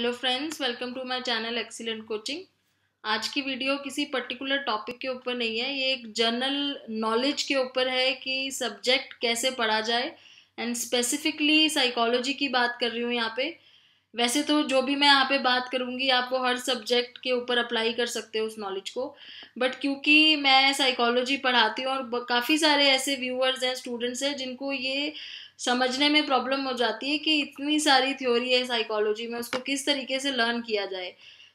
hello friends welcome to my channel excellent coaching आज की video किसी पर्टिकुलर टॉपिक के ऊपर नहीं है ये एक जनरल नॉलेज के ऊपर है कि सब्जेक्ट कैसे पढ़ा जाए एंड स्पेसिफिकली साइकोलॉजी की बात कर रही हूँ यहाँ पे वैसे तो जो भी मैं यहाँ पे बात करूँगी आप वो हर सब्जेक्ट के ऊपर अप्लाई कर सकते हो उस नॉलेज को बट क्योंकि मैं साइकोलॉजी पढ़ाती हूँ और काफ़ी सारे ऐसे व्यूअर्स हैं स्टूडेंट्स हैं जिनको ये समझने में प्रॉब्लम हो जाती है कि इतनी सारी थ्योरी है साइकोलॉजी में उसको किस तरीके से लर्न किया जाए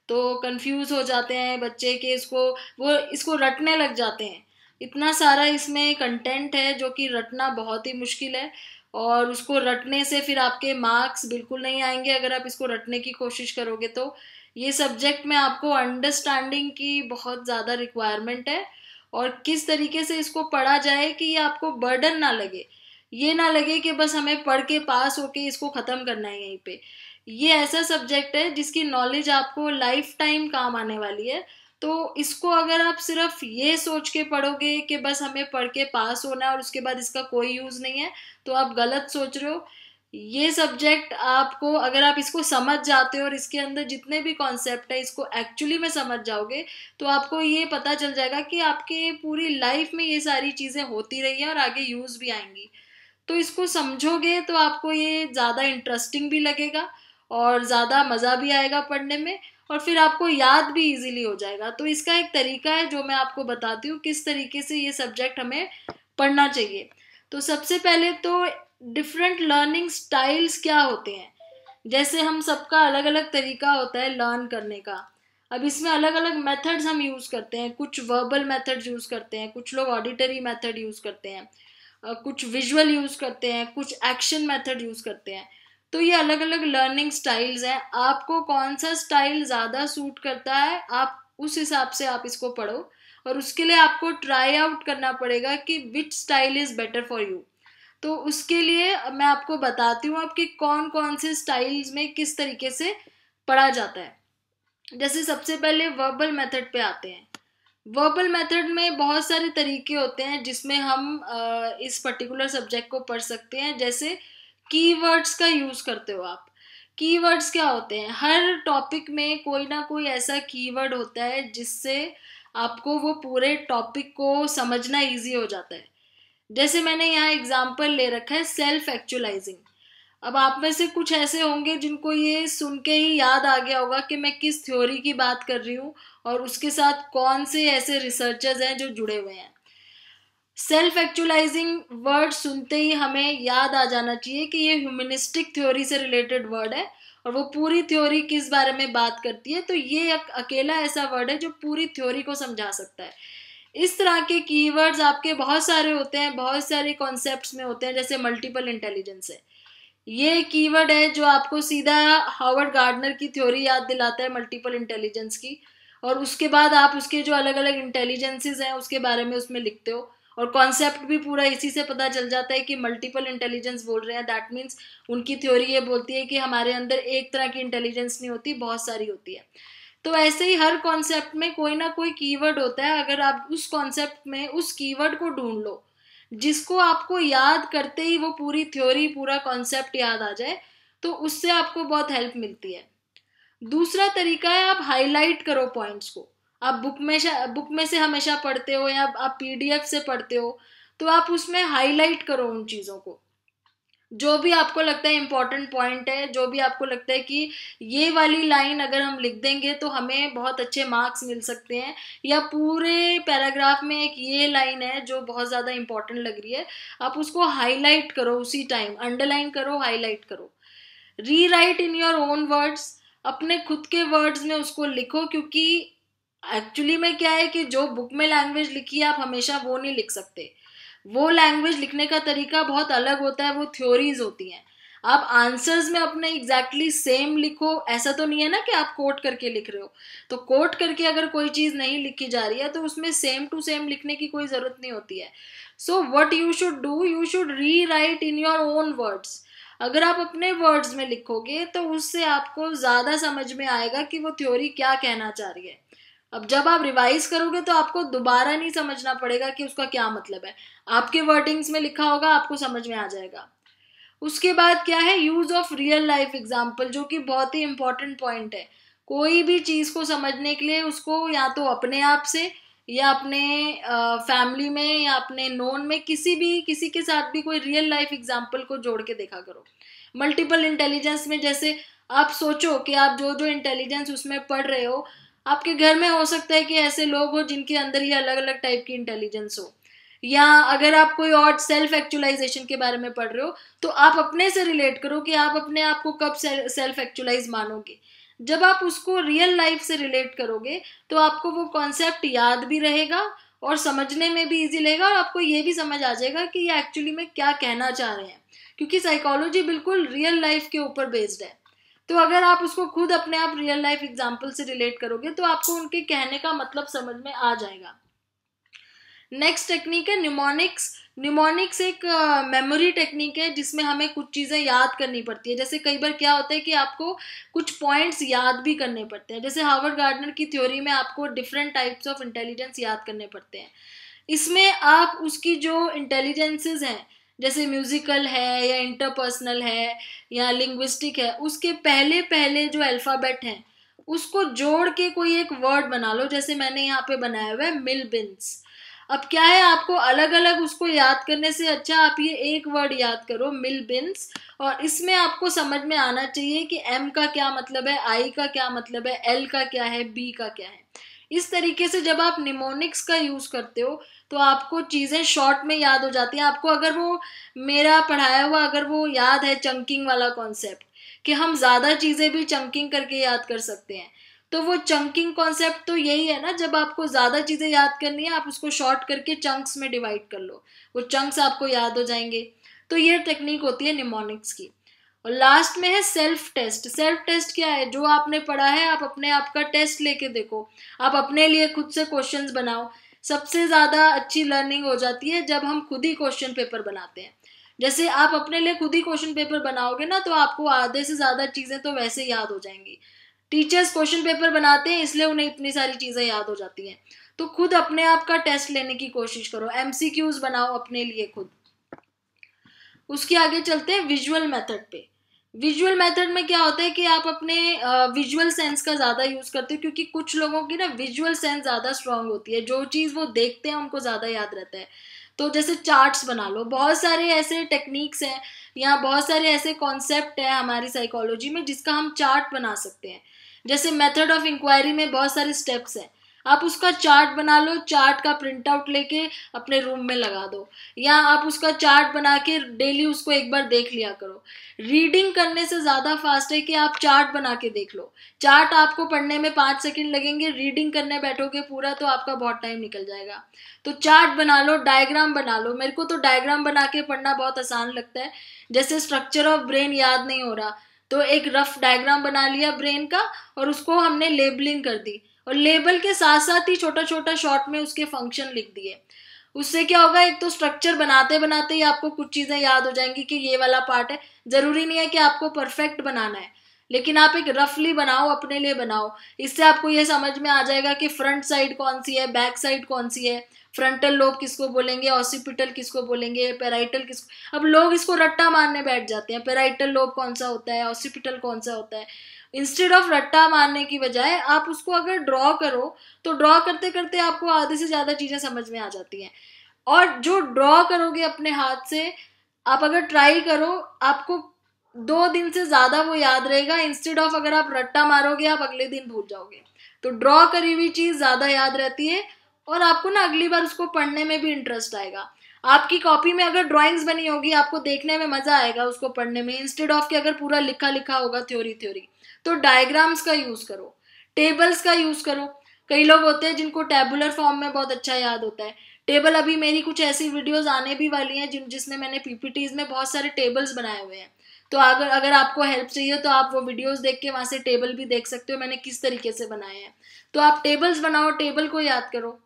तो कंफ्यूज हो जाते हैं बच्चे के इसको वो इसको रटने लग जाते हैं इतना सारा इसमें कंटेंट है जो कि रटना बहुत ही मुश्किल है और उसको रटने से फिर आपके मार्क्स बिल्कुल नहीं आएंगे अगर आप इसको रटने की कोशिश करोगे तो ये सब्जेक्ट में आपको अंडरस्टैंडिंग की बहुत ज़्यादा रिक्वायरमेंट है और किस तरीके से इसको पढ़ा जाए कि ये आपको बर्डन ना लगे ये ना लगे कि बस हमें पढ़ के पास होके इसको ख़त्म करना है यहीं पे ये ऐसा सब्जेक्ट है जिसकी नॉलेज आपको लाइफ टाइम काम आने वाली है तो इसको अगर आप सिर्फ ये सोच के पढ़ोगे कि बस हमें पढ़ के पास होना है और उसके बाद इसका कोई यूज़ नहीं है तो आप गलत सोच रहे हो ये सब्जेक्ट आपको अगर आप इसको समझ जाते हो और इसके अंदर जितने भी कॉन्सेप्ट है इसको एक्चुअली में समझ जाओगे तो आपको ये पता चल जाएगा कि आपके पूरी लाइफ में ये सारी चीज़ें होती रही हैं और आगे यूज़ भी आएंगी तो इसको समझोगे तो आपको ये ज़्यादा इंटरेस्टिंग भी लगेगा और ज़्यादा मज़ा भी आएगा पढ़ने में और फिर आपको याद भी इजीली हो जाएगा तो इसका एक तरीका है जो मैं आपको बताती हूँ किस तरीके से ये सब्जेक्ट हमें पढ़ना चाहिए तो सबसे पहले तो डिफरेंट लर्निंग स्टाइल्स क्या होते हैं जैसे हम सबका अलग अलग तरीका होता है लर्न करने का अब इसमें अलग अलग मेथड्स हम यूज़ करते हैं कुछ वर्बल मेथड्स यूज़ करते हैं कुछ लोग ऑडिटरी मेथड यूज़ करते हैं कुछ विजुअल यूज़ करते हैं कुछ एक्शन मेथड यूज़ करते हैं तो ये अलग अलग लर्निंग स्टाइल्स हैं आपको कौन सा स्टाइल ज़्यादा सूट करता है आप उस हिसाब से आप इसको पढ़ो और उसके लिए आपको ट्राई आउट करना पड़ेगा कि which style is better for you तो उसके लिए मैं आपको बताती हूँ कि कौन कौन से स्टाइल्स में किस तरीके से पढ़ा जाता है जैसे सबसे पहले वर्बल मेथड पे आते हैं वर्बल मेथड में बहुत सारे तरीके होते हैं जिसमें हम इस पर्टिकुलर सब्जेक्ट को पढ़ सकते हैं जैसे कीवर्ड्स का यूज़ करते हो आप कीवर्ड्स क्या होते हैं हर टॉपिक में कोई ना कोई ऐसा कीवर्ड होता है जिससे आपको वो पूरे टॉपिक को समझना इजी हो जाता है जैसे मैंने यहाँ एग्जाम्पल ले रखा है सेल्फ एक्चुअलाइजिंग अब आप में से कुछ ऐसे होंगे जिनको ये सुन के ही याद आ गया होगा कि मैं किस थ्योरी की बात कर रही हूँ और उसके साथ कौन से ऐसे रिसर्चर्स हैं जो जुड़े हुए हैं सेल्फ एक्चुअलाइजिंग वर्ड सुनते ही हमें याद आ जाना चाहिए कि ये ह्यूमनिस्टिक थ्योरी से रिलेटेड वर्ड है और वो पूरी थ्योरी किस बारे में बात करती है तो ये एक अकेला ऐसा वर्ड है जो पूरी थ्योरी को समझा सकता है इस तरह के कीवर्ड्स आपके बहुत सारे होते हैं बहुत सारे कॉन्सेप्ट्स में होते हैं जैसे मल्टीपल इंटेलिजेंस है ये कीवर्ड है जो आपको सीधा हावर्ड गार्डनर की थ्योरी याद दिलाता है मल्टीपल इंटेलिजेंस की और उसके बाद आप उसके जो अलग अलग इंटेलिजेंसेस हैं उसके बारे में उसमें लिखते हो और कॉन्सेप्ट भी पूरा इसी से पता चल जाता है कि मल्टीपल इंटेलिजेंस बोल रहे हैं दैट मीन्स उनकी थ्योरी ये बोलती है कि हमारे अंदर एक तरह की इंटेलिजेंस नहीं होती बहुत सारी होती है तो ऐसे ही हर कॉन्सेप्ट में कोई ना कोई कीवर्ड होता है अगर आप उस कॉन्सेप्ट में उस कीवर्ड को ढूंढ लो जिसको आपको याद करते ही वो पूरी थ्योरी पूरा कॉन्सेप्ट याद आ जाए तो उससे आपको बहुत हेल्प मिलती है दूसरा तरीका है आप हाईलाइट करो पॉइंट्स को आप बुक में बुक में से हमेशा पढ़ते हो या आप पीडीएफ से पढ़ते हो तो आप उसमें हाईलाइट करो उन चीज़ों को जो भी आपको लगता है इम्पॉर्टेंट पॉइंट है जो भी आपको लगता है कि ये वाली लाइन अगर हम लिख देंगे तो हमें बहुत अच्छे मार्क्स मिल सकते हैं या पूरे पैराग्राफ में एक ये लाइन है जो बहुत ज़्यादा इम्पॉर्टेंट लग रही है आप उसको हाईलाइट करो उसी टाइम अंडरलाइन करो हाईलाइट करो rewrite in your own words अपने खुद के वर्ड्स में उसको लिखो क्योंकि एक्चुअली में क्या है कि जो बुक में लैंग्वेज लिखी है आप हमेशा वो नहीं लिख सकते वो लैंग्वेज लिखने का तरीका बहुत अलग होता है वो थ्योरीज होती हैं आप आंसर्स में अपने एग्जैक्टली exactly सेम लिखो ऐसा तो नहीं है ना कि आप कोट करके लिख रहे हो तो कोट करके अगर कोई चीज़ नहीं लिखी जा रही है तो उसमें सेम टू सेम लिखने की कोई ज़रूरत नहीं होती है so what you should do you should rewrite in your own words अगर आप अपने वर्ड्स में लिखोगे तो उससे आपको ज़्यादा समझ में आएगा कि वो थ्योरी क्या कहना चाह रही है अब जब आप रिवाइज करोगे तो आपको दोबारा नहीं समझना पड़ेगा कि उसका क्या मतलब है आपके वर्डिंग्स में लिखा होगा आपको समझ में आ जाएगा उसके बाद क्या है use of real life example जो कि बहुत ही इंपॉर्टेंट पॉइंट है कोई भी चीज़ को समझने के लिए उसको या तो अपने आप से या अपने फैमिली में या अपने नोन में किसी भी किसी के साथ भी कोई रियल लाइफ एग्जाम्पल को जोड़ के देखा करो मल्टीपल इंटेलिजेंस में जैसे आप सोचो कि आप जो जो इंटेलिजेंस उसमें पढ़ रहे हो आपके घर में हो सकता है कि ऐसे लोग हो जिनके अंदर ही अलग अलग टाइप की इंटेलिजेंस हो या अगर आप कोई और सेल्फ एक्चुअलाइजेशन के बारे में पढ़ रहे हो तो आप अपने से रिलेट करो कि आप अपने आप को कब सेल्फ एक्चुअलाइज मानोगे जब आप उसको रियल लाइफ से रिलेट करोगे तो आपको वो कॉन्सेप्ट याद भी रहेगा और समझने में भी इजी रहेगा और आपको ये भी समझ आ जाएगा कि ये एक्चुअली में क्या कहना चाह रहे हैं क्योंकि साइकोलॉजी बिल्कुल रियल लाइफ के ऊपर बेस्ड है तो अगर आप उसको खुद अपने आप रियल लाइफ एग्जाम्पल से रिलेट करोगे तो आपको उनके कहने का मतलब समझ में आ जाएगा नेक्स्ट टेक्निक है न्यूमोनिक्स न्यूमोनिक्स एक मेमोरी uh, टेक्निक है जिसमें हमें कुछ चीज़ें याद करनी पड़ती है जैसे कई बार क्या होता है कि आपको कुछ पॉइंट्स याद भी करने पड़ते हैं जैसे हार्वर्ड गार्डनर की थ्योरी में आपको डिफरेंट टाइप्स ऑफ इंटेलिजेंस याद करने पड़ते हैं इसमें आप उसकी जो इंटेलिजेंसेज हैं जैसे म्यूजिकल है या इंटरपर्सनल है या लिंग्विस्टिक है उसके पहले पहले जो अल्फ़ाबेट हैं उसको जोड़ के कोई एक वर्ड बना लो जैसे मैंने यहाँ पे बनाया हुआ है मिल बिन्स अब क्या है आपको अलग अलग उसको याद करने से अच्छा आप ये एक वर्ड याद करो मिल बिन्स और इसमें आपको समझ में आना चाहिए कि एम का क्या मतलब है आई का क्या मतलब है एल का क्या है बी का क्या है इस तरीके से जब आप निमोनिक्स का यूज़ करते हो तो आपको चीज़ें शॉर्ट में याद हो जाती हैं आपको अगर वो मेरा पढ़ाया हुआ अगर वो याद है चंकिंग वाला कॉन्सेप्ट कि हम ज़्यादा चीज़ें भी चंकिंग करके याद कर सकते हैं तो वो चंकिंग कॉन्सेप्ट तो यही है ना जब आपको ज़्यादा चीज़ें याद करनी है आप उसको शॉर्ट करके चंक्स में डिवाइड कर लो वो चंक्स आपको याद हो जाएंगे तो ये टेक्निक होती है निमोनिक्स की और लास्ट में है सेल्फ टेस्ट सेल्फ टेस्ट क्या है जो आपने पढ़ा है आप अपने आप का टेस्ट लेके देखो आप अपने लिए खुद से क्वेश्चंस बनाओ सबसे ज़्यादा अच्छी लर्निंग हो जाती है जब हम खुद ही क्वेश्चन पेपर बनाते हैं जैसे आप अपने लिए खुद ही क्वेश्चन पेपर बनाओगे ना तो आपको आधे से ज़्यादा चीज़ें तो वैसे याद हो जाएंगी टीचर्स क्वेश्चन पेपर बनाते हैं इसलिए उन्हें इतनी सारी चीज़ें याद हो जाती हैं तो खुद अपने आप का टेस्ट लेने की कोशिश करो एम बनाओ अपने लिए खुद उसके आगे चलते हैं विजुअल मेथड पे विजुअल मेथड में क्या होता है कि आप अपने विजुअल सेंस का ज़्यादा यूज़ करते हो क्योंकि कुछ लोगों की ना विजुअल सेंस ज़्यादा स्ट्रांग होती है जो चीज़ वो देखते हैं उनको ज़्यादा याद रहता है तो जैसे चार्ट्स बना लो बहुत सारे ऐसे टेक्निक्स हैं या बहुत सारे ऐसे कॉन्सेप्ट हैं हमारी साइकोलॉजी में जिसका हम चार्ट बना सकते हैं जैसे मेथड ऑफ इंक्वायरी में बहुत सारे स्टेप्स हैं आप उसका चार्ट बना लो चार्ट का प्रिंट आउट लेके अपने रूम में लगा दो या आप उसका चार्ट बना के डेली उसको एक बार देख लिया करो रीडिंग करने से ज़्यादा फास्ट है कि आप चार्ट बना के देख लो चार्ट आपको पढ़ने में पाँच सेकंड लगेंगे रीडिंग करने बैठोगे पूरा तो आपका बहुत टाइम निकल जाएगा तो चार्ट बना लो डायग्राम बना लो मेरे को तो डायग्राम बना के पढ़ना बहुत आसान लगता है जैसे स्ट्रक्चर ऑफ ब्रेन याद नहीं हो रहा तो एक रफ डायग्राम बना लिया ब्रेन का और उसको हमने लेबलिंग कर दी और लेबल के साथ साथ ही छोटा छोटा शॉर्ट में उसके फंक्शन लिख दिए उससे क्या होगा एक तो स्ट्रक्चर बनाते बनाते ही आपको कुछ चीज़ें याद हो जाएंगी कि ये वाला पार्ट है ज़रूरी नहीं है कि आपको परफेक्ट बनाना है लेकिन आप एक रफली बनाओ अपने लिए बनाओ इससे आपको ये समझ में आ जाएगा कि फ्रंट साइड कौन सी है बैक साइड कौन सी है फ्रंटल लोब किसको बोलेंगे ऑसिपिटल किसको बोलेंगे पेराइटल किसको अब लोग इसको रट्टा मारने बैठ जाते हैं पेराइटल लोब कौन सा होता है ऑसिपिटल कौन सा होता है इंस्टेड ऑफ रट्टा मारने की बजाय आप उसको अगर ड्रॉ करो तो ड्रॉ करते करते आपको आधे से ज़्यादा चीज़ें समझ में आ जाती हैं और जो ड्रॉ करोगे अपने हाथ से आप अगर ट्राई करो आपको दो दिन से ज़्यादा वो याद रहेगा इंस्टेड ऑफ अगर आप रट्टा मारोगे आप अगले दिन भूल जाओगे तो ड्रॉ करी हुई चीज़ ज़्यादा याद रहती है और आपको ना अगली बार उसको पढ़ने में भी इंटरेस्ट आएगा आपकी कॉपी में अगर ड्राइंग्स बनी होगी आपको देखने में मजा आएगा उसको पढ़ने में इंस्टेड ऑफ कि अगर पूरा लिखा लिखा होगा थ्योरी थ्योरी तो डायग्राम्स का यूज करो टेबल्स का यूज करो कई लोग होते हैं जिनको टेबुलर फॉर्म में बहुत अच्छा याद होता है टेबल अभी मेरी कुछ ऐसी वीडियोस आने भी वाली हैं जिन जिसमें मैंने पीपीटीज में बहुत सारे टेबल्स बनाए हुए हैं तो अगर अगर आपको हेल्प चाहिए तो आप वो वीडियोस देख के वहाँ से टेबल भी देख सकते हो मैंने किस तरीके से बनाए हैं तो आप टेबल्स बनाओ टेबल को याद करो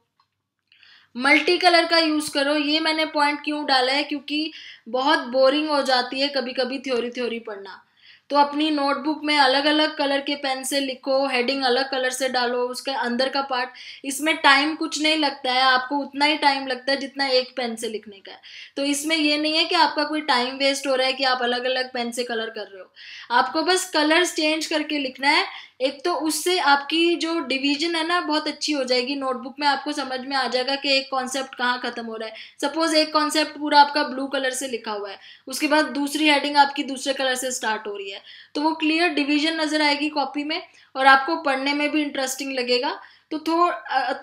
मल्टी कलर का यूज़ करो ये मैंने पॉइंट क्यों डाला है क्योंकि बहुत बोरिंग हो जाती है कभी कभी थ्योरी थ्योरी पढ़ना तो अपनी नोटबुक में अलग अलग कलर के पेन से लिखो हेडिंग अलग कलर से डालो उसके अंदर का पार्ट इसमें टाइम कुछ नहीं लगता है आपको उतना ही टाइम लगता है जितना एक पेन से लिखने का है तो इसमें यह नहीं है कि आपका कोई टाइम वेस्ट हो रहा है कि आप अलग अलग पेन से कलर कर रहे हो आपको बस कलर्स चेंज करके लिखना है एक तो उससे आपकी जो डिवीजन है ना बहुत अच्छी हो जाएगी नोटबुक में आपको समझ में आ जाएगा कि एक कॉन्सेप्ट कहाँ खत्म हो रहा है सपोज एक कॉन्सेप्ट पूरा आपका ब्लू कलर से लिखा हुआ है उसके बाद दूसरी हेडिंग आपकी दूसरे कलर से स्टार्ट हो रही है तो वो क्लियर डिवीजन नजर आएगी कॉपी में और आपको पढ़ने में भी इंटरेस्टिंग लगेगा तो थो,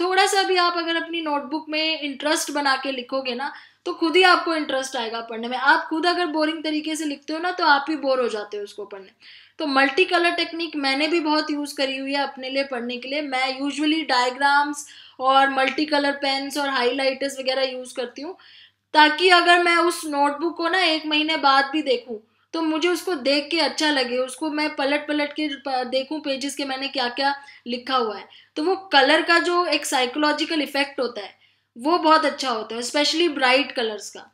थोड़ा सा भी आप अगर अपनी नोटबुक में इंटरेस्ट बना के लिखोगे ना तो खुद ही आपको इंटरेस्ट आएगा पढ़ने में आप खुद अगर बोरिंग तरीके से लिखते हो ना तो आप ही बोर हो जाते हो उसको पढ़ने तो मल्टी कलर टेक्निक मैंने भी बहुत यूज़ करी हुई है अपने लिए पढ़ने के लिए मैं यूजुअली डायग्राम्स और मल्टी कलर पेन्स और हाइलाइटर्स वगैरह यूज़ करती हूँ ताकि अगर मैं उस नोटबुक को ना एक महीने बाद भी देखूँ तो मुझे उसको देख के अच्छा लगे उसको मैं पलट पलट के देखूँ पेजेस के मैंने क्या क्या लिखा हुआ है तो वो कलर का जो एक साइकोलॉजिकल इफेक्ट होता है वो बहुत अच्छा होता है स्पेशली ब्राइट कलर्स का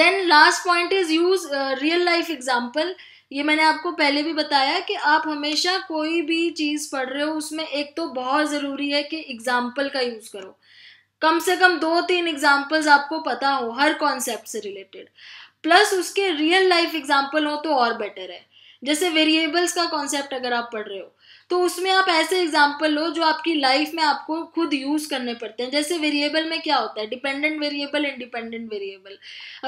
then last point is use real life example ये मैंने आपको पहले भी बताया कि आप हमेशा कोई भी चीज़ पढ़ रहे हो उसमें एक तो बहुत ज़रूरी है कि एग्ज़ाम्पल का यूज़ करो कम से कम दो तीन एग्जाम्पल्स आपको पता हो हर कॉन्सेप्ट से रिलेटेड प्लस उसके रियल लाइफ एग्जाम्पल हो तो और बेटर है जैसे वेरिएबल्स का कॉन्सेप्ट अगर आप पढ़ रहे हो तो उसमें आप ऐसे एग्जाम्पल लो जो आपकी लाइफ में आपको खुद यूज़ करने पड़ते हैं जैसे वेरिएबल में क्या होता है डिपेंडेंट वेरिएबल इंडिपेंडेंट वेरिएबल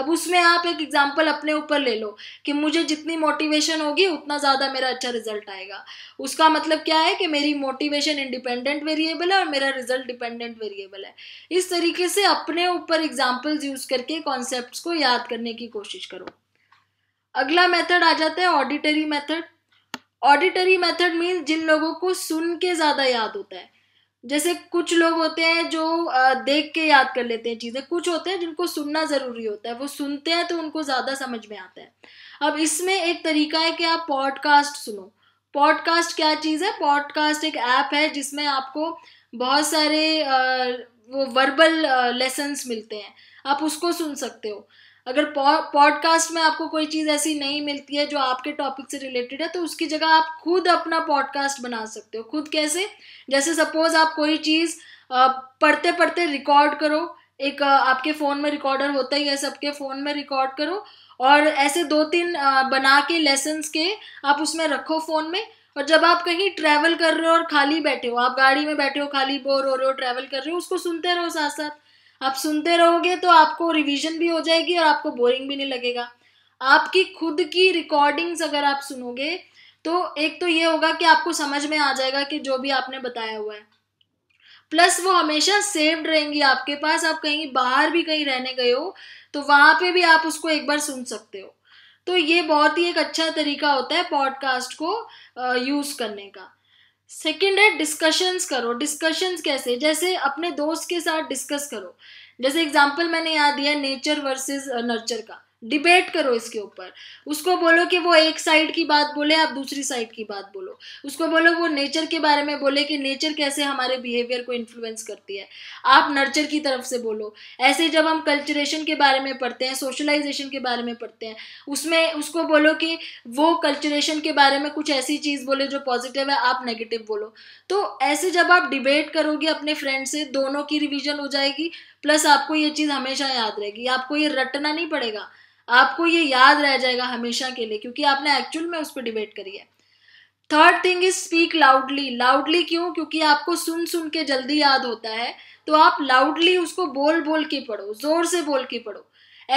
अब उसमें आप एक एग्जाम्पल अपने ऊपर ले लो कि मुझे जितनी मोटिवेशन होगी उतना ज़्यादा मेरा अच्छा रिजल्ट आएगा उसका मतलब क्या है कि मेरी मोटिवेशन इंडिपेंडेंट वेरिएबल है और मेरा रिजल्ट डिपेंडेंट वेरिएबल है इस तरीके से अपने ऊपर एग्जाम्पल्स यूज़ करके कॉन्सेप्ट को याद करने की कोशिश करो अगला मेथड आ जाता है auditory method auditory method mean जिन लोगों को सुन के ज़्यादा याद होता है जैसे कुछ लोग होते हैं जो देख के याद कर लेते हैं चीज़ें कुछ होते हैं जिनको सुनना ज़रूरी होता है वो सुनते हैं तो उनको ज़्यादा समझ में आता है अब इसमें एक तरीका है कि आप पॉडकास्ट सुनो पॉडकास्ट क्या चीज़ है पॉडकास्ट एक ऐप है जिसमें आपको बहुत सारे वो वर्बल लेसन्स मिलते हैं आप उसको सुन सकते हो अगर पॉडकास्ट में आपको कोई चीज़ ऐसी नहीं मिलती है जो आपके टॉपिक से रिलेटेड है तो उसकी जगह आप खुद अपना पॉडकास्ट बना सकते हो खुद कैसे जैसे सपोज आप कोई चीज़ पढ़ते पढ़ते रिकॉर्ड करो एक आपके फ़ोन में रिकॉर्डर होता ही है सबके फ़ोन में रिकॉर्ड करो और ऐसे दो तीन बना के लेसन्स के आप उसमें रखो फ़ोन में और जब आप कहीं ट्रैवल कर रहे हो और खाली बैठे हो आप गाड़ी में बैठे हो खाली बोर हो रहे हो ट्रैवल कर रहे हो उसको सुनते रहो साथ साथ आप सुनते रहोगे तो आपको रिवीजन भी हो जाएगी और आपको बोरिंग भी नहीं लगेगा आपकी खुद की रिकॉर्डिंग्स अगर आप सुनोगे तो एक तो ये होगा कि आपको समझ में आ जाएगा कि जो भी आपने बताया हुआ है प्लस वो हमेशा सेव्ड रहेंगी आपके पास आप कहीं बाहर भी कहीं रहने गए हो तो वहाँ पे भी आप उसको एक बार सुन सकते हो तो ये बहुत ही एक अच्छा तरीका होता है पॉडकास्ट को यूज़ करने का सेकेंड है डिस्कशंस करो डिस्कशंस कैसे जैसे अपने दोस्त के साथ डिस्कस करो जैसे एग्जाम्पल मैंने यहाँ दिया नेचर वर्सेज नर्चर का डिबेट करो इसके ऊपर उसको बोलो कि वो एक साइड की बात बोले आप दूसरी साइड की बात बोलो उसको बोलो वो नेचर के बारे में बोले कि नेचर कैसे हमारे बिहेवियर को इन्फ्लुएंस करती है आप नर्चर की तरफ से बोलो ऐसे जब हम कल्चरेशन के बारे में पढ़ते हैं सोशलाइजेशन के बारे में पढ़ते हैं उसमें उसको बोलो कि वो कल्चरेशन के बारे में कुछ ऐसी चीज़ बोले जो पॉजिटिव है आप नेगेटिव बोलो तो ऐसे जब आप डिबेट करोगे अपने फ्रेंड से दोनों की रिविजन हो जाएगी प्लस आपको ये चीज़ हमेशा याद रहेगी आपको ये रटना नहीं पड़ेगा आपको ये याद रह जाएगा हमेशा के लिए क्योंकि आपने एक्चुअल में उस पर डिबेट करी है third thing is speak loudly loudly क्यों क्योंकि आपको सुन सुन के जल्दी याद होता है तो आप लाउडली उसको बोल बोल के पढ़ो जोर से बोल के पढ़ो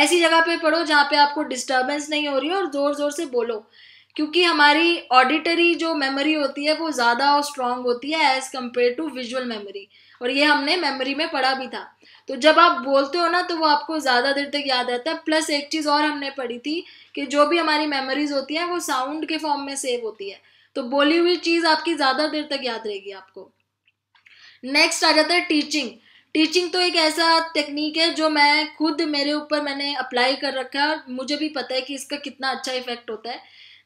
ऐसी जगह पे पढ़ो जहाँ पे आपको डिस्टर्बेंस नहीं हो रही हो और ज़ोर ज़ोर से बोलो क्योंकि हमारी ऑडिटरी जो मेमोरी होती है वो ज़्यादा और स्ट्रांग होती है as compare to visual memory और ये हमने मेमोरी में पढ़ा भी था तो जब आप बोलते हो ना तो वो आपको ज़्यादा देर तक याद रहता है प्लस एक चीज़ और हमने पढ़ी थी कि जो भी हमारी मेमोरीज होती हैं वो साउंड के फॉर्म में सेव होती है तो बोली हुई चीज़ आपकी ज़्यादा देर तक याद रहेगी आपको नेक्स्ट आ जाता है टीचिंग टीचिंग तो एक ऐसा टेक्निक है जो मैं खुद मेरे ऊपर मैंने अप्लाई कर रखा है और मुझे भी पता है कि इसका कितना अच्छा इफेक्ट होता है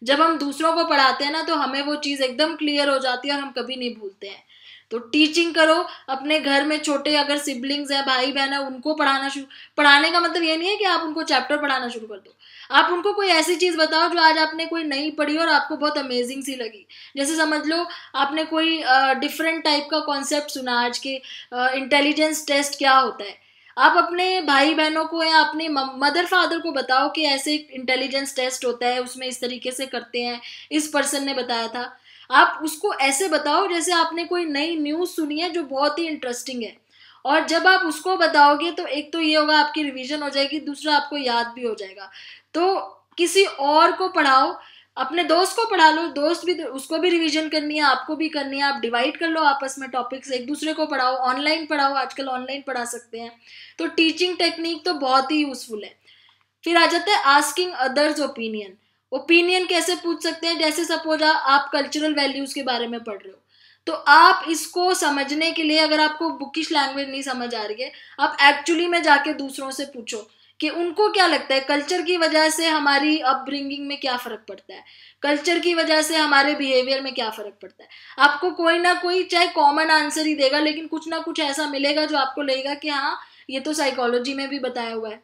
जब हम दूसरों को पढ़ाते हैं ना तो हमें वो चीज़ एकदम क्लियर हो जाती है और हम कभी नहीं भूलते हैं तो टीचिंग करो अपने घर में छोटे अगर सिबलिंग्स हैं भाई बहन है उनको पढ़ाना शुरू पढ़ाने का मतलब ये नहीं है कि आप उनको चैप्टर पढ़ाना शुरू कर दो आप उनको कोई ऐसी चीज़ बताओ जो आज आपने कोई नहीं पढ़ी और आपको बहुत अमेजिंग सी लगी जैसे समझ लो आपने कोई डिफरेंट टाइप का कॉन्सेप्ट सुना आज के इंटेलिजेंस टेस्ट क्या होता है आप अपने भाई बहनों को या अपने मदर फादर को बताओ कि ऐसे इंटेलिजेंस टेस्ट होता है उसमें इस तरीके से करते हैं इस पर्सन ने बताया था आप उसको ऐसे बताओ जैसे आपने कोई नई न्यूज़ सुनी है जो बहुत ही इंटरेस्टिंग है और जब आप उसको बताओगे तो एक तो ये होगा आपकी रिवीजन हो जाएगी दूसरा आपको याद भी हो जाएगा तो किसी और को पढ़ाओ अपने दोस्त को पढ़ा लो दोस्त भी उसको भी रिवीजन करनी है आपको भी करनी है आप डिवाइड कर लो आपस में टॉपिक्स एक दूसरे को पढ़ाओ ऑनलाइन पढ़ाओ आजकल ऑनलाइन पढ़ा सकते हैं तो टीचिंग टेक्निक तो बहुत ही यूज़फुल है फिर आ जाता है आस्किंग अदर्स ओपिनियन ओपिनियन कैसे पूछ सकते हैं जैसे सपोज आप कल्चरल वैल्यूज के बारे में पढ़ रहे हो तो आप इसको समझने के लिए अगर आपको बुकिश लैंग्वेज नहीं समझ आ रही है आप एक्चुअली में जाके दूसरों से पूछो कि उनको क्या लगता है कल्चर की वजह से हमारी अपब्रिंगिंग में क्या फ़र्क पड़ता है कल्चर की वजह से हमारे बिहेवियर में क्या फ़र्क पड़ता है आपको कोई ना कोई चाहे कॉमन आंसर ही देगा लेकिन कुछ ना कुछ ऐसा मिलेगा जो आपको लगेगा कि हाँ ये तो साइकोलॉजी में भी बताया हुआ है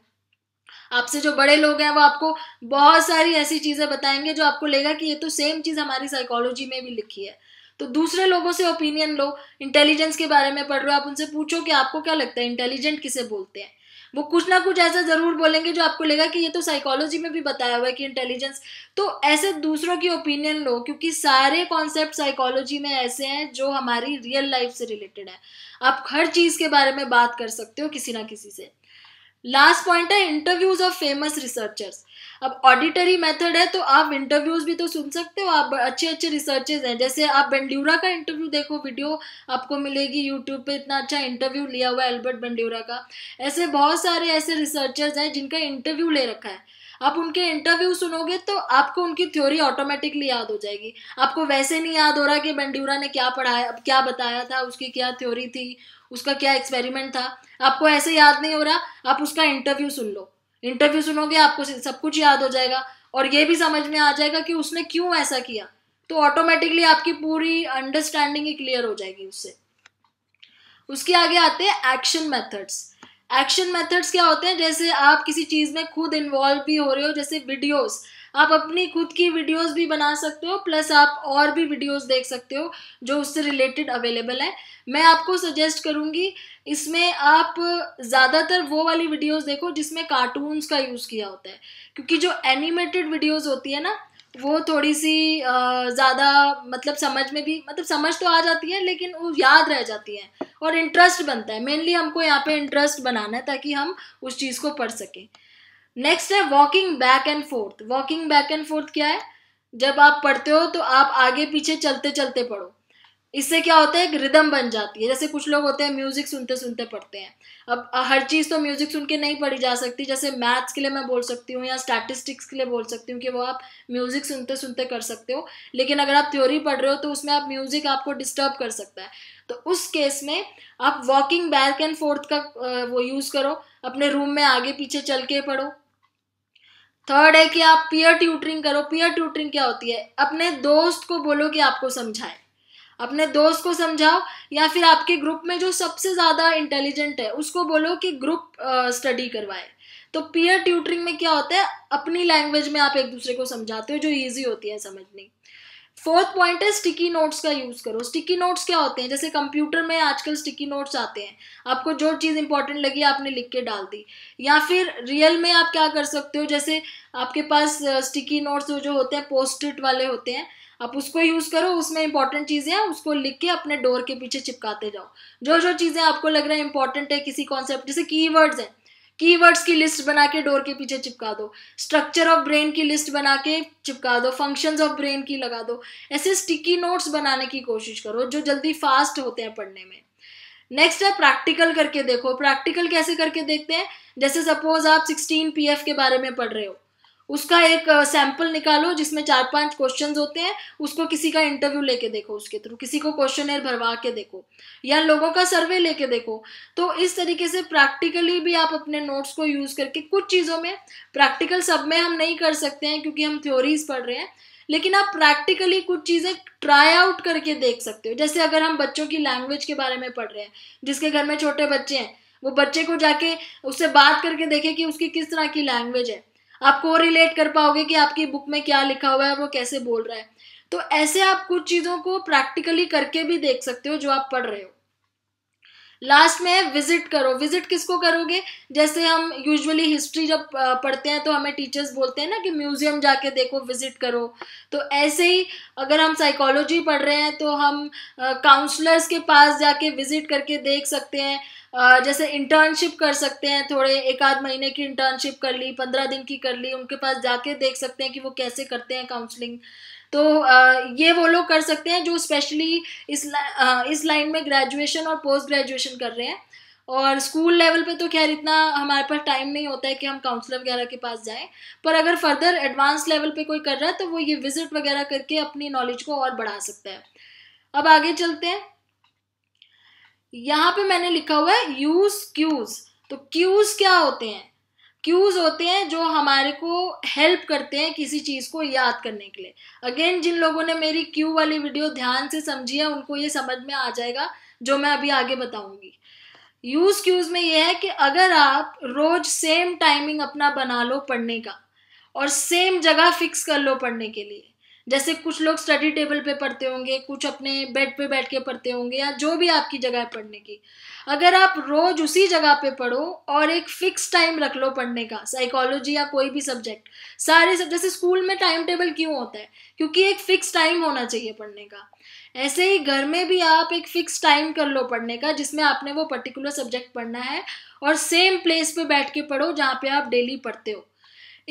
आपसे जो बड़े लोग हैं वो आपको बहुत सारी ऐसी चीज़ें बताएंगे जो आपको लेगा कि ये तो सेम चीज़ हमारी साइकोलॉजी में भी लिखी है तो दूसरे लोगों से ओपिनियन लो इंटेलिजेंस के बारे में पढ़ रहे हो आप उनसे पूछो कि आपको क्या लगता है इंटेलिजेंट किसे बोलते हैं वो कुछ ना कुछ ऐसा ज़रूर बोलेंगे जो आपको लगेगा कि ये तो साइकोलॉजी में भी बताया हुआ है कि इंटेलिजेंस तो ऐसे दूसरों की ओपिनियन लो क्योंकि सारे कॉन्सेप्ट साइकोलॉजी में ऐसे हैं जो हमारी रियल लाइफ से रिलेटेड है आप हर चीज़ के बारे में बात कर सकते हो किसी ना किसी से लास्ट पॉइंट है इंटरव्यूज ऑफ फेमस रिसर्चर्स अब ऑडिटरी मेथड है तो आप इंटरव्यूज भी तो सुन सकते हो आप अच्छे अच्छे रिसर्चेज हैं जैसे आप बेंड्यूरा का इंटरव्यू देखो वीडियो आपको मिलेगी यूट्यूब पे इतना अच्छा इंटरव्यू लिया हुआ है एल्बर्ट बेंड्यूरा का ऐसे बहुत सारे ऐसे रिसर्चर्स हैं जिनका इंटरव्यू ले रखा है आप उनके इंटरव्यू सुनोगे तो आपको उनकी थ्योरी ऑटोमेटिकली याद हो जाएगी आपको वैसे नहीं याद हो रहा कि बंडूरा ने क्या पढ़ाया क्या बताया था उसकी क्या थ्योरी थी उसका क्या एक्सपेरिमेंट था आपको ऐसे याद नहीं हो रहा आप उसका इंटरव्यू सुन लो इंटरव्यू सुनोगे आपको सब कुछ याद हो जाएगा और ये भी समझ में आ जाएगा कि उसने क्यों ऐसा किया तो ऑटोमेटिकली आपकी पूरी अंडरस्टैंडिंग ही क्लियर हो जाएगी उससे उसके आगे आते हैं एक्शन मेथड्स एक्शन मेथड्स क्या होते हैं जैसे आप किसी चीज़ में खुद इन्वॉल्व भी हो रहे हो जैसे वीडियोस आप अपनी खुद की वीडियोस भी बना सकते हो प्लस आप और भी वीडियोस देख सकते हो जो उससे रिलेटेड अवेलेबल है मैं आपको सजेस्ट करूँगी इसमें आप ज़्यादातर वो वाली वीडियोस देखो जिसमें कार्टून्स का यूज़ किया होता है क्योंकि जो एनिमेटेड वीडियोस होती है ना वो थोड़ी सी ज़्यादा मतलब समझ में भी मतलब समझ तो आ जाती है लेकिन वो याद रह जाती है और इंटरेस्ट बनता है मेनली हमको यहाँ पे इंटरेस्ट बनाना है ताकि हम उस चीज़ को पढ़ सकें नेक्स्ट है walking back and forth walking back and forth क्या है जब आप पढ़ते हो तो आप आगे पीछे चलते चलते पढ़ो इससे क्या होता है एक रिदम बन जाती है जैसे कुछ लोग होते हैं म्यूज़िक सुनते सुनते पढ़ते हैं अब हर चीज़ तो म्यूज़िक सुन के नहीं पढ़ी जा सकती जैसे मैथ्स के लिए मैं बोल सकती हूँ या स्टैटिस्टिक्स के लिए बोल सकती हूँ कि वो आप म्यूज़िक सुनते सुनते कर सकते हो लेकिन अगर आप थ्योरी पढ़ रहे हो तो उसमें आप म्यूज़िक आपको डिस्टर्ब कर सकता है तो उस केस में आप वॉकिंग बैक एंड फोर्थ का वो यूज़ करो अपने रूम में आगे पीछे चल के पढ़ो थर्ड है कि आप पीयर ट्यूटरिंग करो पीयर ट्यूटरिंग क्या होती है अपने दोस्त को बोलो कि आपको समझाए अपने दोस्त को समझाओ या फिर आपके ग्रुप में जो सबसे ज़्यादा इंटेलिजेंट है उसको बोलो कि ग्रुप स्टडी करवाए तो पीयर ट्यूटरिंग में क्या होता है अपनी लैंग्वेज में आप एक दूसरे को समझाते हो जो ईजी होती है समझनी फोर्थ पॉइंट है स्टिकी नोट्स का यूज़ करो स्टिकी नोट्स क्या होते हैं जैसे कंप्यूटर में आजकल स्टिकी नोट्स आते हैं आपको जो चीज़ इंपॉर्टेंट लगी आपने लिख के डाल दी या फिर रियल में आप क्या कर सकते हो जैसे आपके पास स्टिकी नोट्स जो होते हैं पोस्टिट वाले होते हैं आप उसको यूज़ करो उसमें इंपॉर्टेंट चीज़ें हैं उसको लिख के अपने डोर के पीछे चिपकाते जाओ जो जो चीज़ें आपको लग रहा है इंपॉर्टेंट है किसी कॉन्सेप्ट जैसे कीवर्ड्स हैं कीवर्ड्स की लिस्ट बना के डोर के पीछे चिपका दो स्ट्रक्चर ऑफ ब्रेन की लिस्ट बना के चिपका दो फंक्शंस ऑफ ब्रेन की लगा दो ऐसे स्टिकी नोट्स बनाने की कोशिश करो जो जल्दी फास्ट होते हैं पढ़ने में नेक्स्ट है प्रैक्टिकल करके देखो प्रैक्टिकल कैसे करके देखते हैं जैसे सपोज आप सिक्सटीन पी के बारे में पढ़ रहे हो उसका एक सैंपल निकालो जिसमें चार पांच क्वेश्चन होते हैं उसको किसी का इंटरव्यू लेके देखो उसके थ्रू किसी को क्वेश्चन भरवा के देखो या लोगों का सर्वे लेके देखो तो इस तरीके से प्रैक्टिकली भी आप अपने नोट्स को यूज करके कुछ चीज़ों में प्रैक्टिकल सब में हम नहीं कर सकते हैं क्योंकि हम थ्योरीज पढ़ रहे हैं लेकिन आप प्रैक्टिकली कुछ चीज़ें ट्राई आउट करके देख सकते हो जैसे अगर हम बच्चों की लैंग्वेज के बारे में पढ़ रहे हैं जिसके घर में छोटे बच्चे हैं वो बच्चे को जाके उससे बात करके देखें कि उसकी किस तरह की लैंग्वेज है आप को रिलेट कर पाओगे कि आपकी बुक में क्या लिखा हुआ है वो कैसे बोल रहा है तो ऐसे आप कुछ चीज़ों को प्रैक्टिकली करके भी देख सकते हो जो आप पढ़ रहे हो लास्ट में है विजिट करो विजिट किसको करोगे जैसे हम यूजुअली हिस्ट्री जब पढ़ते हैं तो हमें टीचर्स बोलते हैं ना कि म्यूजियम जाके देखो विजिट करो तो ऐसे ही अगर हम साइकोलॉजी पढ़ रहे हैं तो हम काउंसलर्स के पास जाके विजिट करके देख सकते हैं Uh, जैसे इंटर्नशिप कर सकते हैं थोड़े एक आध महीने की इंटर्नशिप कर ली पंद्रह दिन की कर ली उनके पास जाके देख सकते हैं कि वो कैसे करते हैं काउंसलिंग तो ये वो लोग कर सकते हैं जो स्पेशली इस ला, इस लाइन में ग्रेजुएशन और पोस्ट ग्रेजुएशन कर रहे हैं और स्कूल लेवल पे तो खैर इतना हमारे पास टाइम नहीं होता है कि हम काउंसलर वगैरह के पास जाएं पर अगर फर्दर एडवांस लेवल पे कोई कर रहा है तो वो ये विजिट वगैरह करके अपनी नॉलेज को और बढ़ा सकता है अब आगे चलते हैं यहाँ पे मैंने लिखा हुआ है यूज क्यूज तो क्यूज क्या होते हैं क्यूज होते हैं जो हमारे को हेल्प करते हैं किसी चीज़ को याद करने के लिए अगेन जिन लोगों ने मेरी क्यू वाली वीडियो ध्यान से समझी है उनको ये समझ में आ जाएगा जो मैं अभी आगे बताऊंगी यूज़ क्यूज़ में ये है कि अगर आप रोज़ सेम टाइमिंग अपना बना लो पढ़ने का और सेम जगह फिक्स कर लो पढ़ने के लिए जैसे कुछ लोग स्टडी टेबल पे पढ़ते होंगे कुछ अपने बेड पे बैठ के पढ़ते होंगे या जो भी आपकी जगह है पढ़ने की अगर आप रोज उसी जगह पे पढ़ो और एक फिक्स टाइम रख लो पढ़ने का साइकोलॉजी या कोई भी सब्जेक्ट सारे सब जैसे स्कूल में टाइम टेबल क्यों होता है क्योंकि एक फिक्स टाइम होना चाहिए पढ़ने का ऐसे ही घर में भी आप एक फिक्स टाइम कर लो पढ़ने का जिसमें आपने वो पर्टिकुलर सब्जेक्ट पढ़ना है और सेम प्लेस पे बैठ के पढ़ो जहाँ पे आप डेली पढ़ते हो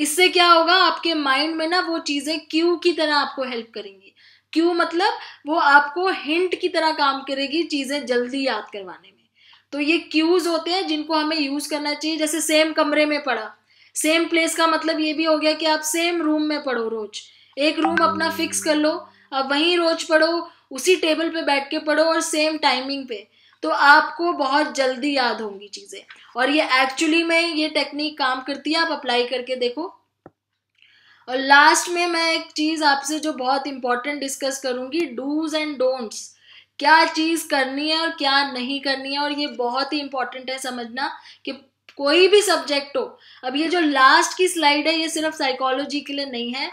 इससे क्या होगा आपके माइंड में ना वो चीज़ें क्यू की तरह आपको हेल्प करेंगी क्यू मतलब वो आपको हिंट की तरह काम करेगी चीज़ें जल्दी याद करवाने में तो ये क्यूज होते हैं जिनको हमें यूज़ करना चाहिए जैसे सेम कमरे में पढ़ा सेम प्लेस का मतलब ये भी हो गया कि आप सेम रूम में पढ़ो रोज एक रूम अपना फिक्स कर लो अब वहीं रोज पढ़ो उसी टेबल पे बैठ के पढ़ो और सेम टाइमिंग पे तो आपको बहुत जल्दी याद होंगी चीज़ें और ये एक्चुअली में ये टेक्निक काम करती है आप अप्लाई करके देखो और लास्ट में मैं एक चीज़ आपसे जो बहुत इंपॉर्टेंट डिस्कस करूँगी डूज एंड डोंट्स क्या चीज़ करनी है और क्या नहीं करनी है और ये बहुत ही इंपॉर्टेंट है समझना कि कोई भी सब्जेक्ट हो अब ये जो लास्ट की स्लाइड है ये सिर्फ साइकोलॉजी के लिए नहीं है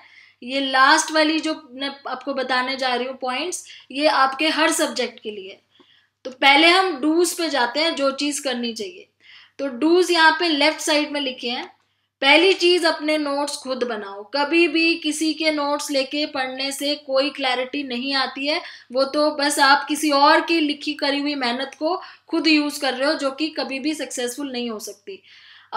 ये लास्ट वाली जो मैं आपको बताने जा रही हूँ पॉइंट्स ये आपके हर सब्जेक्ट के लिए तो पहले हम डूज पे जाते हैं जो चीज़ करनी चाहिए तो डूज यहाँ पे लेफ्ट साइड में लिखे हैं पहली चीज़ अपने नोट्स खुद बनाओ कभी भी किसी के नोट्स लेके पढ़ने से कोई क्लैरिटी नहीं आती है वो तो बस आप किसी और की लिखी करी हुई मेहनत को खुद यूज़ कर रहे हो जो कि कभी भी सक्सेसफुल नहीं हो सकती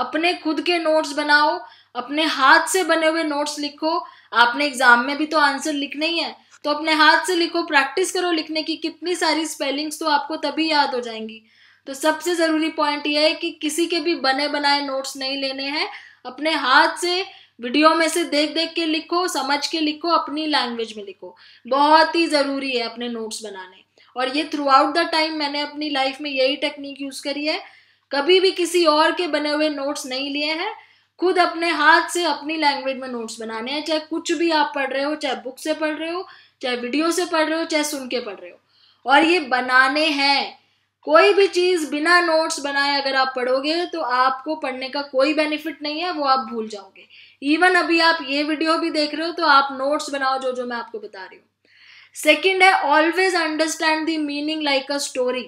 अपने खुद के नोट्स बनाओ अपने हाथ से बने हुए नोट्स लिखो आपने एग्ज़ाम में भी तो आंसर लिखना ही है तो अपने हाथ से लिखो प्रैक्टिस करो लिखने की कितनी सारी स्पेलिंग्स तो आपको तभी याद हो जाएंगी तो सबसे ज़रूरी पॉइंट ये है कि किसी के भी बने बनाए नोट्स नहीं लेने हैं अपने हाथ से वीडियो में से देख देख के लिखो समझ के लिखो अपनी लैंग्वेज में लिखो बहुत ही ज़रूरी है अपने नोट्स बनाने और ये थ्रू आउट द टाइम मैंने अपनी लाइफ में यही टेक्निक यूज़ करी है कभी भी किसी और के बने हुए नोट्स नहीं लिए हैं खुद अपने हाथ से अपनी लैंग्वेज में नोट्स बनाने हैं चाहे कुछ भी आप पढ़ रहे हो चाहे बुक से पढ़ रहे हो चाहे वीडियो से पढ़ रहे हो चाहे सुन के पढ़ रहे हो और ये बनाने हैं कोई भी चीज़ बिना नोट्स बनाए अगर आप पढ़ोगे तो आपको पढ़ने का कोई बेनिफिट नहीं है वो आप भूल जाओगे इवन अभी आप ये वीडियो भी देख रहे हो तो आप नोट्स बनाओ जो जो मैं आपको बता रही हूँ सेकेंड है always understand the meaning like a story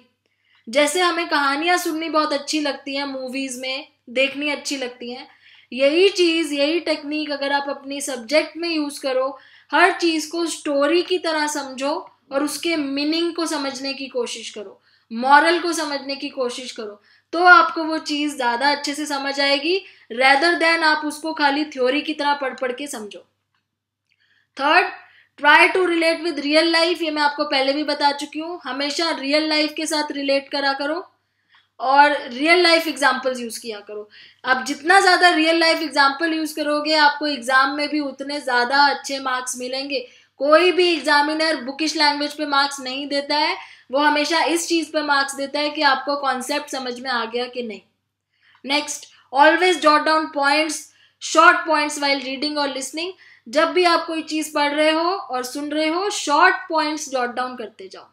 जैसे हमें कहानियाँ सुननी बहुत अच्छी लगती हैं मूवीज़ में देखनी अच्छी लगती हैं यही चीज़ यही टेक्निक अगर आप अपनी सब्जेक्ट में यूज़ करो हर चीज को स्टोरी की तरह समझो और उसके मीनिंग को समझने की कोशिश करो मॉरल को समझने की कोशिश करो तो आपको वो चीज ज्यादा अच्छे से समझ आएगी रेदर देन आप उसको खाली थ्योरी की तरह पढ़ पढ़ के समझो third try to relate with real life ये मैं आपको पहले भी बता चुकी हूँ हमेशा रियल लाइफ के साथ रिलेट करा करो और रियल लाइफ एग्जाम्पल्स यूज़ किया करो आप जितना ज़्यादा रियल लाइफ एग्जाम्पल यूज़ करोगे आपको एग्ज़ाम में भी उतने ज़्यादा अच्छे मार्क्स मिलेंगे कोई भी एग्जामिनर बुकिश लैंग्वेज पे मार्क्स नहीं देता है वो हमेशा इस चीज़ पे मार्क्स देता है कि आपको कॉन्सेप्ट समझ में आ गया कि नहीं next always jot down points short points while reading और लिसनिंग जब भी आप कोई चीज़ पढ़ रहे हो और सुन रहे हो शॉर्ट पॉइंट्स जॉट डाउन करते जाओ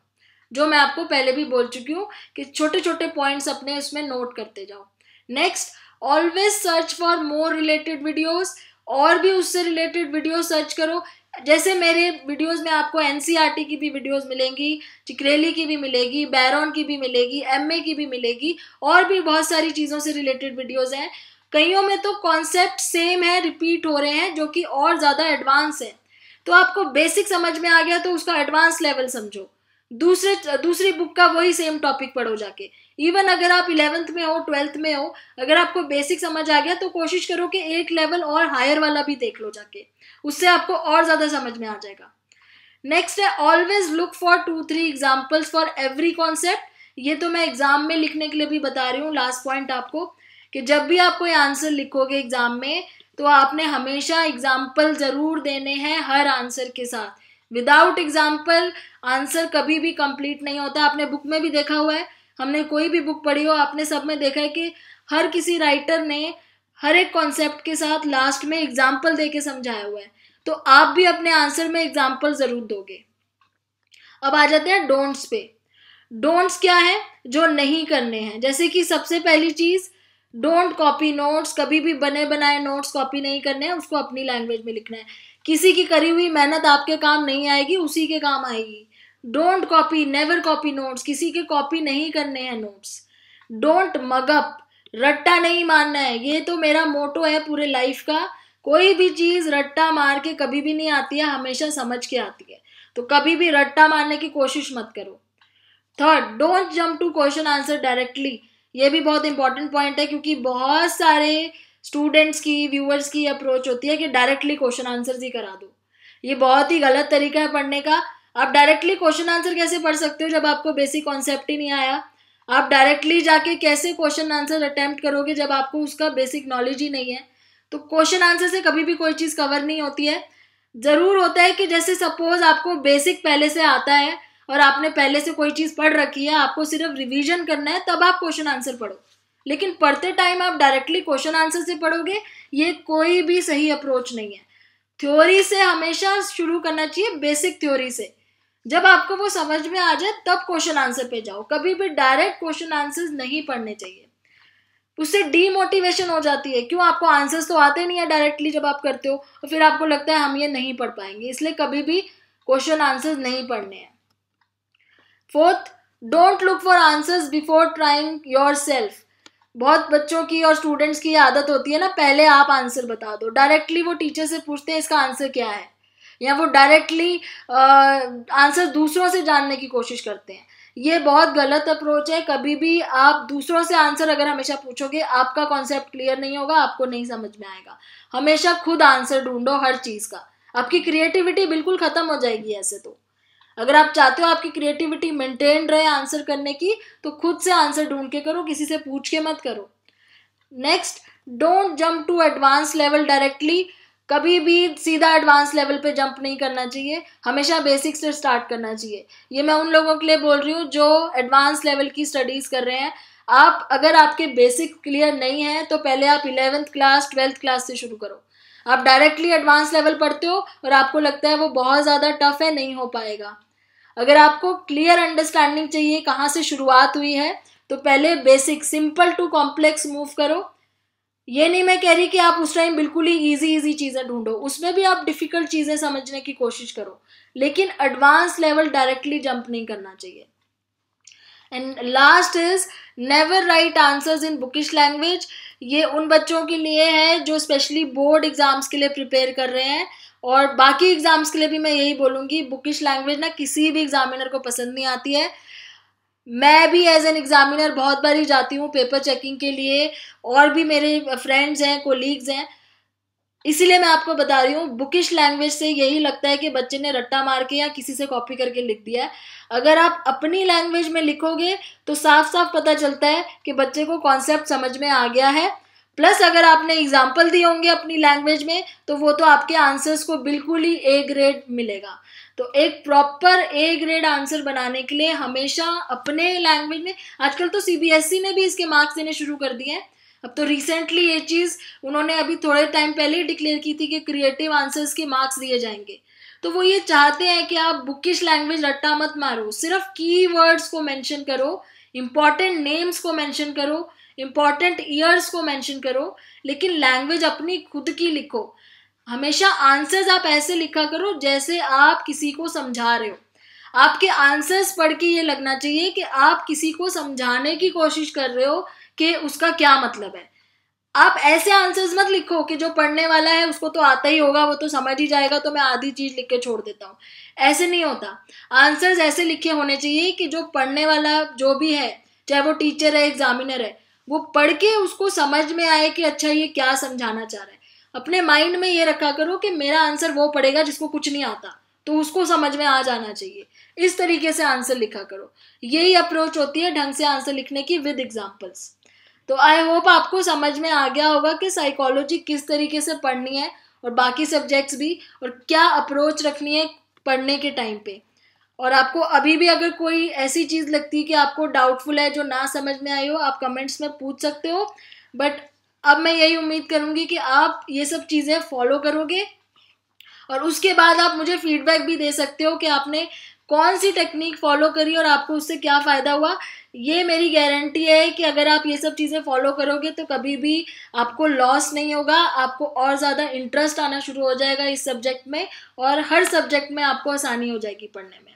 जो मैं आपको पहले भी बोल चुकी हूँ कि छोटे छोटे पॉइंट्स अपने इसमें नोट करते जाओ next always search for more related videos और भी उससे रिलेटेड वीडियो सर्च करो जैसे मेरे वीडियोस में आपको एन e की भी वीडियोस मिलेंगी चिकरेली की भी मिलेगी बैरॉन की भी मिलेगी एम की भी मिलेगी और भी बहुत सारी चीज़ों से रिलेटेड वीडियोस हैं कईयों में तो कॉन्सेप्ट सेम है रिपीट हो रहे हैं जो कि और ज़्यादा एडवांस है तो आपको बेसिक समझ में आ गया तो उसका एडवांस लेवल समझो दूसरे दूसरी बुक का वही सेम टॉपिक पढ़ो जाके इवन अगर आप इलेवेंथ में हो ट्वेल्थ में हो अगर आपको बेसिक समझ आ गया तो कोशिश करो कि एक लेवल और हायर वाला भी देख लो जाके उससे आपको और ज़्यादा समझ में आ जाएगा नेक्स्ट है always look for two three examples for every concept ये तो मैं एग्जाम में लिखने के लिए भी बता रही हूँ लास्ट पॉइंट आपको कि जब भी आप कोई आंसर लिखोगे एग्जाम में तो आपने हमेशा एग्जाम्पल ज़रूर देने हैं हर आंसर के साथ विदाउट एग्जाम्पल आंसर कभी भी कंप्लीट नहीं होता आपने बुक में भी देखा हुआ है हमने कोई भी बुक पढ़ी हो आपने सब में देखा है कि हर किसी राइटर ने हर एक कॉन्सेप्ट के साथ लास्ट में एग्जाम्पल दे के समझाया हुआ है तो आप भी अपने आंसर में एग्जाम्पल ज़रूर दोगे अब आ जाते हैं डोंट्स पे डोंट्स क्या है जो नहीं करने हैं जैसे कि सबसे पहली चीज़ डोंट कॉपी नोट्स कभी भी बने बनाए नोट्स कॉपी नहीं करने हैं उसको अपनी लैंग्वेज में लिखना है किसी की करी हुई मेहनत आपके काम नहीं आएगी उसी के काम आएगी don't copy never copy notes किसी के कॉपी नहीं करने हैं नोट्स डोंट मगअप रट्टा नहीं मानना है ये तो मेरा मोटो है पूरे लाइफ का कोई भी चीज़ रट्टा मार के कभी भी नहीं आती है हमेशा समझ के आती है तो कभी भी रट्टा मारने की कोशिश मत करो third don't jump to question answer directly ये भी बहुत इंपॉर्टेंट पॉइंट है क्योंकि बहुत सारे स्टूडेंट्स की व्यूअर्स की अप्रोच होती है कि डायरेक्टली क्वेश्चन आंसर ही करा दो ये बहुत ही गलत तरीका है पढ़ने का आप डायरेक्टली क्वेश्चन आंसर कैसे पढ़ सकते हो जब आपको बेसिक कॉन्सेप्ट ही नहीं आया आप डायरेक्टली जाके कैसे क्वेश्चन आंसर अटैम्प्ट करोगे जब आपको उसका बेसिक नॉलेज ही नहीं है तो क्वेश्चन आंसर से कभी भी कोई चीज़ कवर नहीं होती है ज़रूर होता है कि जैसे सपोज आपको बेसिक पहले से आता है और आपने पहले से कोई चीज़ पढ़ रखी है आपको सिर्फ रिवीजन करना है तब आप क्वेश्चन आंसर पढ़ो लेकिन पढ़ते टाइम आप डायरेक्टली क्वेश्चन आंसर से पढ़ोगे ये कोई भी सही अप्रोच नहीं है थ्योरी से हमेशा शुरू करना चाहिए बेसिक थ्योरी से जब आपको वो समझ में आ जाए तब क्वेश्चन आंसर पे जाओ कभी भी डायरेक्ट क्वेश्चन आंसर नहीं पढ़ने चाहिए उससे डीमोटिवेशन हो जाती है क्यों आपको आंसर्स तो आते नहीं है डायरेक्टली जब आप करते हो और फिर आपको लगता है हम ये नहीं पढ़ पाएंगे इसलिए कभी भी क्वेश्चन आंसर्स नहीं पढ़ने हैं fourth don't look for answers before trying yourself बहुत बच्चों की और स्टूडेंट्स की आदत होती है ना पहले आप आंसर बता दो डायरेक्टली वो टीचर से पूछते हैं इसका आंसर क्या है या वो डायरेक्टली आंसर दूसरों से जानने की कोशिश करते हैं ये बहुत गलत अप्रोच है कभी भी आप दूसरों से आंसर अगर हमेशा पूछोगे आपका कॉन्सेप्ट क्लियर नहीं होगा आपको नहीं समझ में आएगा हमेशा खुद आंसर ढूंढो हर चीज़ का आपकी क्रिएटिविटी बिल्कुल ख़त्म हो जाएगी ऐसे तो अगर आप चाहते हो आपकी क्रिएटिविटी मेंटेन रहे आंसर करने की तो खुद से आंसर ढूंढ के करो किसी से पूछ के मत करो next don't jump to advance level directly कभी भी सीधा एडवांस लेवल पे जंप नहीं करना चाहिए हमेशा बेसिक से स्टार्ट करना चाहिए ये मैं उन लोगों के लिए बोल रही हूँ जो एडवांस लेवल की स्टडीज़ कर रहे हैं आप अगर आपके बेसिक क्लियर नहीं है तो पहले आप इलेवेंथ क्लास ट्वेल्थ क्लास से शुरू करो आप डायरेक्टली एडवांस लेवल पढ़ते हो और आपको लगता है वो बहुत ज़्यादा टफ है नहीं हो पाएगा अगर आपको क्लियर अंडरस्टैंडिंग चाहिए कहाँ से शुरुआत हुई है तो पहले basic simple to complex move करो ये नहीं मैं कह रही कि आप उस टाइम बिल्कुल ही इजी इजी चीज़ें ढूंढो उसमें भी आप डिफ़िकल्ट चीज़ें समझने की कोशिश करो लेकिन एडवांस लेवल डायरेक्टली जंप नहीं करना चाहिए and last is never write answers in bookish language ये उन बच्चों के लिए है जो स्पेशली बोर्ड एग्ज़ाम्स के लिए प्रिपेयर कर रहे हैं और बाकी एग्ज़ाम्स के लिए भी मैं यही बोलूँगी बुकिश लैंग्वेज ना किसी भी एग्ज़ामिनर को पसंद नहीं आती है मैं भी एज एन एग्ज़ामिनर बहुत बार ही जाती हूँ पेपर चेकिंग के लिए और भी मेरे फ्रेंड्स हैं कोलीग्स हैं इसीलिए मैं आपको बता रही हूँ बुकिश लैंग्वेज से यही लगता है कि बच्चे ने रट्टा मार के या किसी से कॉपी करके लिख दिया है अगर आप अपनी लैंग्वेज में लिखोगे तो साफ साफ पता चलता है कि बच्चे को कॉन्सेप्ट समझ में आ गया है प्लस अगर आपने एग्जाम्पल दिए होंगे अपनी लैंग्वेज में तो वो तो आपके आंसर्स को बिल्कुल ही ए ग्रेड मिलेगा तो एक प्रॉपर ए ग्रेड आंसर बनाने के लिए हमेशा अपने लैंग्वेज में आजकल तो सीबीएसई e ने भी इसके मार्क्स देने शुरू कर दिए हैं अब तो रिसेंटली ये चीज़ उन्होंने अभी थोड़े टाइम पहले ही डिक्लेयर की थी कि क्रिएटिव आंसर्स के मार्क्स दिए जाएंगे तो वो ये चाहते हैं कि आप बुकिश लैंग्वेज रट्टा मत मारो सिर्फ की वर्ड्स को मैंशन करो इम्पॉर्टेंट नेम्स को मैंशन करो इम्पॉर्टेंट ईयर्स को मैंशन करो लेकिन लैंग्वेज अपनी खुद की लिखो हमेशा आंसर्स आप ऐसे लिखा करो जैसे आप किसी को समझा रहे हो आपके आंसर्स पढ़ के ये लगना चाहिए कि आप किसी को समझाने की कोशिश कर रहे हो कि उसका क्या मतलब है आप ऐसे आंसर्स मत लिखो कि जो पढ़ने वाला है उसको तो आता ही होगा वो तो समझ ही जाएगा तो मैं आधी चीज़ लिख के छोड़ देता हूँ ऐसे नहीं होता आंसर्स ऐसे लिखे होने चाहिए कि जो पढ़ने वाला जो भी है चाहे वो टीचर है एग्जामिनर है वो पढ़ के उसको समझ में आए कि अच्छा ये क्या समझाना चाह रहा है अपने माइंड में ये रखा करो कि मेरा आंसर वो पड़ेगा जिसको कुछ नहीं आता तो उसको समझ में आ जाना चाहिए इस तरीके से आंसर लिखा करो यही अप्रोच होती है ढंग से आंसर लिखने की विद एग्जाम्पल्स तो आई होप आपको समझ में आ गया होगा कि साइकोलॉजी किस तरीके से पढ़नी है और बाकी सब्जेक्ट्स भी और क्या अप्रोच रखनी है पढ़ने के टाइम पे और आपको अभी भी अगर कोई ऐसी चीज़ लगती है कि आपको डाउटफुल है जो ना समझ में आई हो आप कमेंट्स में पूछ सकते हो बट अब मैं यही उम्मीद करूँगी कि आप ये सब चीज़ें फॉलो करोगे और उसके बाद आप मुझे फीडबैक भी दे सकते हो कि आपने कौन सी टेक्निक फॉलो करी और आपको उससे क्या फ़ायदा हुआ ये मेरी गारंटी है कि अगर आप ये सब चीज़ें फॉलो करोगे तो कभी भी आपको लॉस नहीं होगा आपको और ज़्यादा इंटरेस्ट आना शुरू हो जाएगा इस सब्जेक्ट में और हर सब्जेक्ट में आपको आसानी हो जाएगी पढ़ने में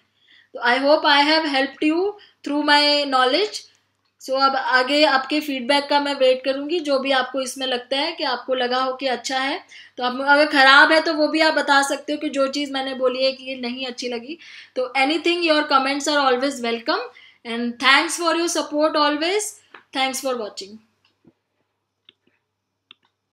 तो I hope I have helped you through my knowledge so so, अब आगे आपके फीडबैक का मैं वेट करूँगी जो भी आपको इसमें लगता है कि आपको लगा हो कि अच्छा है तो आप अगर ख़राब है तो वो भी आप बता सकते हो कि जो चीज़ मैंने बोली है कि ये नहीं अच्छी लगी तो anything your comments are always welcome and thanks for your support always thanks for watching